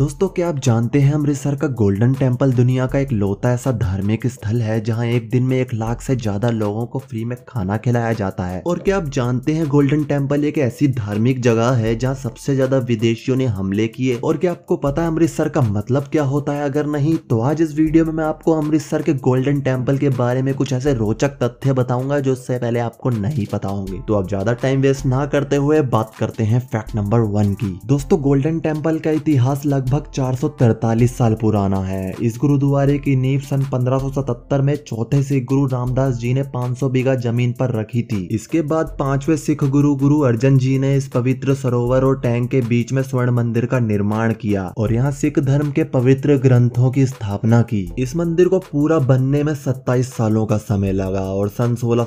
दोस्तों क्या आप जानते हैं अमृतसर का गोल्डन टेम्पल दुनिया का एक लौता ऐसा धार्मिक स्थल है जहां एक दिन में एक लाख से ज्यादा लोगों को फ्री में खाना खिलाया जाता है और क्या आप जानते हैं गोल्डन टेम्पल एक ऐसी धार्मिक जगह है जहां सबसे ज्यादा विदेशियों ने हमले किए और क्या आपको पता है अमृतसर का मतलब क्या होता है अगर नहीं तो आज इस वीडियो में मैं आपको अमृतसर के गोल्डन टेम्पल के बारे में कुछ ऐसे रोचक तथ्य बताऊंगा जो इससे पहले आपको नहीं पता होंगे तो आप ज्यादा टाइम वेस्ट ना करते हुए बात करते हैं फैक्ट नंबर वन की दोस्तों गोल्डन टेम्पल का इतिहास लगभग लगभग 443 साल पुराना है इस गुरुद्वारे की नींव सन 1577 में चौथे सिख गुरु रामदास जी ने 500 बीघा जमीन पर रखी थी इसके बाद पांचवे सिख गुरु गुरु अर्जन जी ने इस पवित्र सरोवर और टैंक के बीच में स्वर्ण मंदिर का निर्माण किया और यहाँ सिख धर्म के पवित्र ग्रंथों की स्थापना की इस मंदिर को पूरा बनने में सत्ताईस सालों का समय लगा और सन सोलह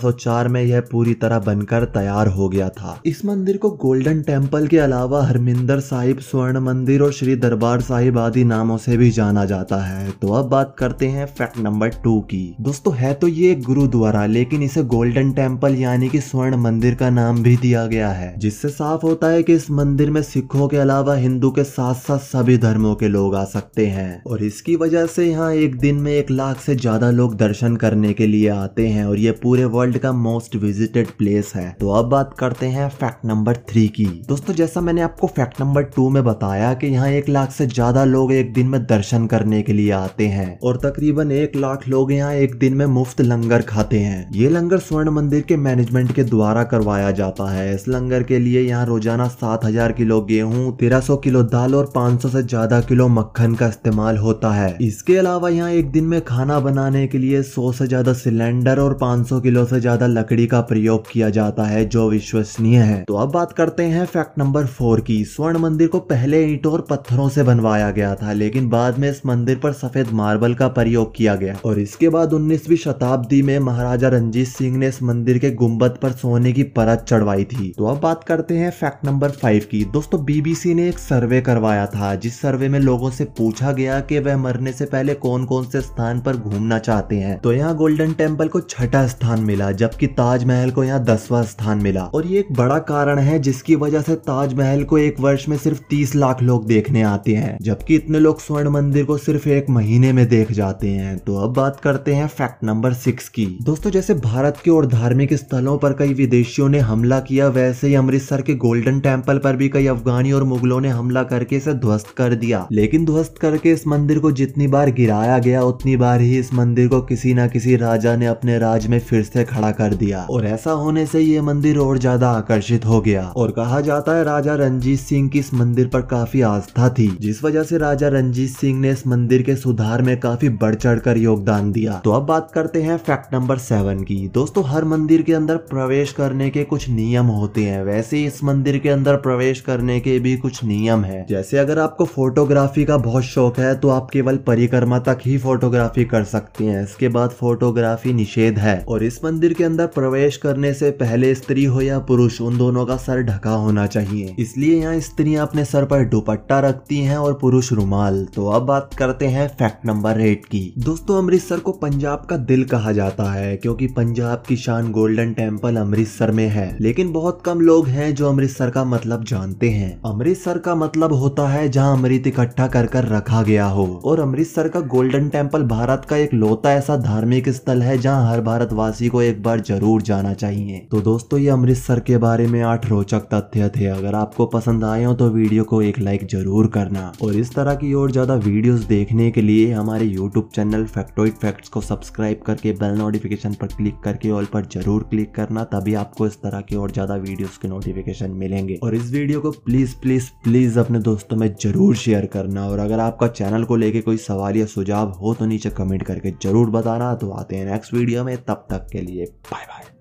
में यह पूरी तरह बनकर तैयार हो गया था इस मंदिर को गोल्डन टेम्पल के अलावा हरमिंदर साहिब स्वर्ण मंदिर और श्री दरबार दरबार साहिब आदि नामों से भी जाना जाता है तो अब बात करते हैं फैक्ट नंबर टू की दोस्तों है तो ये गुरुद्वारा लेकिन इसे गोल्डन टेम्पल यानी कि स्वर्ण मंदिर का नाम भी दिया गया है जिससे साफ होता है कि इस मंदिर में सिखों के अलावा हिंदू के साथ साथ सभी धर्मों के लोग आ सकते हैं और इसकी वजह से यहाँ एक दिन में एक लाख से ज्यादा लोग दर्शन करने के लिए आते हैं और ये पूरे वर्ल्ड का मोस्ट विजिटेड प्लेस है तो अब बात करते हैं फैक्ट नंबर थ्री की दोस्तों जैसा मैंने आपको फैक्ट नंबर टू में बताया कि यहाँ एक लाख से ज्यादा लोग एक दिन में दर्शन करने के लिए आते हैं और तकरीबन एक लाख लोग यहाँ एक दिन में मुफ्त लंगर खाते हैं ये लंगर स्वर्ण मंदिर के मैनेजमेंट के द्वारा करवाया जाता है इस लंगर के लिए यहाँ रोजाना सात हजार किलो गेहूँ तेरह सौ किलो दाल और पाँच सौ से ज्यादा किलो मक्खन का इस्तेमाल होता है इसके अलावा यहाँ एक दिन में खाना बनाने के लिए सौ से ज्यादा सिलेंडर और पाँच सौ किलो से ज्यादा लकड़ी का प्रयोग किया जाता है जो विश्वसनीय है तो अब बात करते हैं फैक्ट नंबर फोर की स्वर्ण मंदिर को पहले ईंटों और पत्थरों से से बनवाया गया था लेकिन बाद में इस मंदिर पर सफेद मार्बल का प्रयोग किया गया और इसके बाद उन्नीसवी शताब्दी में महाराजा रंजीत सिंह ने इस मंदिर के गुम्बद पर सोने की परत चढ़वाई थी तो अब बात करते हैं फैक्ट नंबर फाइव की दोस्तों बीबीसी ने एक सर्वे करवाया था जिस सर्वे में लोगों से पूछा गया कि वह मरने से पहले कौन कौन से स्थान पर घूमना चाहते हैं तो यहाँ गोल्डन टेम्पल को छठा स्थान मिला जबकि ताजमहल को यहाँ दसवा स्थान मिला और ये एक बड़ा कारण है जिसकी वजह से ताजमहल को एक वर्ष में सिर्फ तीस लाख लोग देखने आते देते हैं जबकि इतने लोग स्वर्ण मंदिर को सिर्फ एक महीने में देख जाते हैं तो अब बात करते हैं फैक्ट नंबर सिक्स की दोस्तों जैसे भारत के और धार्मिक स्थलों पर कई विदेशियों ने हमला किया वैसे ही अमृतसर के गोल्डन टेम्पल पर भी कई अफगानी और मुगलों ने हमला करके इसे ध्वस्त कर दिया लेकिन ध्वस्त करके इस मंदिर को जितनी बार गिराया गया उतनी बार ही इस मंदिर को किसी न किसी राजा ने अपने राज में फिर से खड़ा कर दिया और ऐसा होने से ये मंदिर और ज्यादा आकर्षित हो गया और कहा जाता है राजा रंजीत सिंह की इस मंदिर पर काफी आस्था थी जिस वजह से राजा रंजीत सिंह ने इस मंदिर के सुधार में काफी बढ़ चढ़ कर योगदान दिया तो अब बात करते हैं फैक्ट नंबर सेवन की दोस्तों हर मंदिर के अंदर प्रवेश करने के कुछ नियम होते हैं वैसे इस मंदिर के अंदर प्रवेश करने के भी कुछ नियम है जैसे अगर आपको फोटोग्राफी का बहुत शौक है तो आप केवल परिक्रमा तक ही फोटोग्राफी कर सकते हैं इसके बाद फोटोग्राफी निषेध है और इस मंदिर के अंदर प्रवेश करने से पहले स्त्री हो या पुरुष उन दोनों का सर ढका होना चाहिए इसलिए यहाँ स्त्रियां अपने सर पर दुपट्टा रखती है हैं और पुरुष रुमाल तो अब बात करते हैं फैक्ट नंबर एट की दोस्तों अमृतसर को पंजाब का दिल कहा जाता है क्योंकि पंजाब की शान गोल्डन टेम्पल अमृतसर में है लेकिन बहुत कम लोग हैं जो अमृतसर का मतलब जानते हैं अमृतसर का मतलब होता है जहाँ अमृत इकट्ठा कर कर रखा गया हो और अमृतसर का गोल्डन टेम्पल भारत का एक लौता ऐसा धार्मिक स्थल है जहाँ हर भारतवासी को एक बार जरूर जाना चाहिए तो दोस्तों ये अमृतसर के बारे में आठ रोचक तथ्य थे अगर आपको पसंद आए हो तो वीडियो को एक लाइक जरूर करना करना और इस तरह की और ज़्यादा वीडियोस देखने के लिए हमारे यूट्यूब चैनल फैक्टोइड फैक्ट्स को सब्सक्राइब करके बेल नोटिफिकेशन पर क्लिक करके ऑल पर जरूर क्लिक करना तभी आपको इस तरह की और ज़्यादा वीडियो के नोटिफिकेशन मिलेंगे और इस वीडियो को प्लीज़ प्लीज़ प्लीज़ अपने दोस्तों में ज़रूर शेयर करना और अगर आपका चैनल को लेके कोई सवाल या सुझाव हो तो नीचे कमेंट करके ज़रूर बताना तो आते हैं नेक्स्ट वीडियो में तब तक के लिए बाय बाय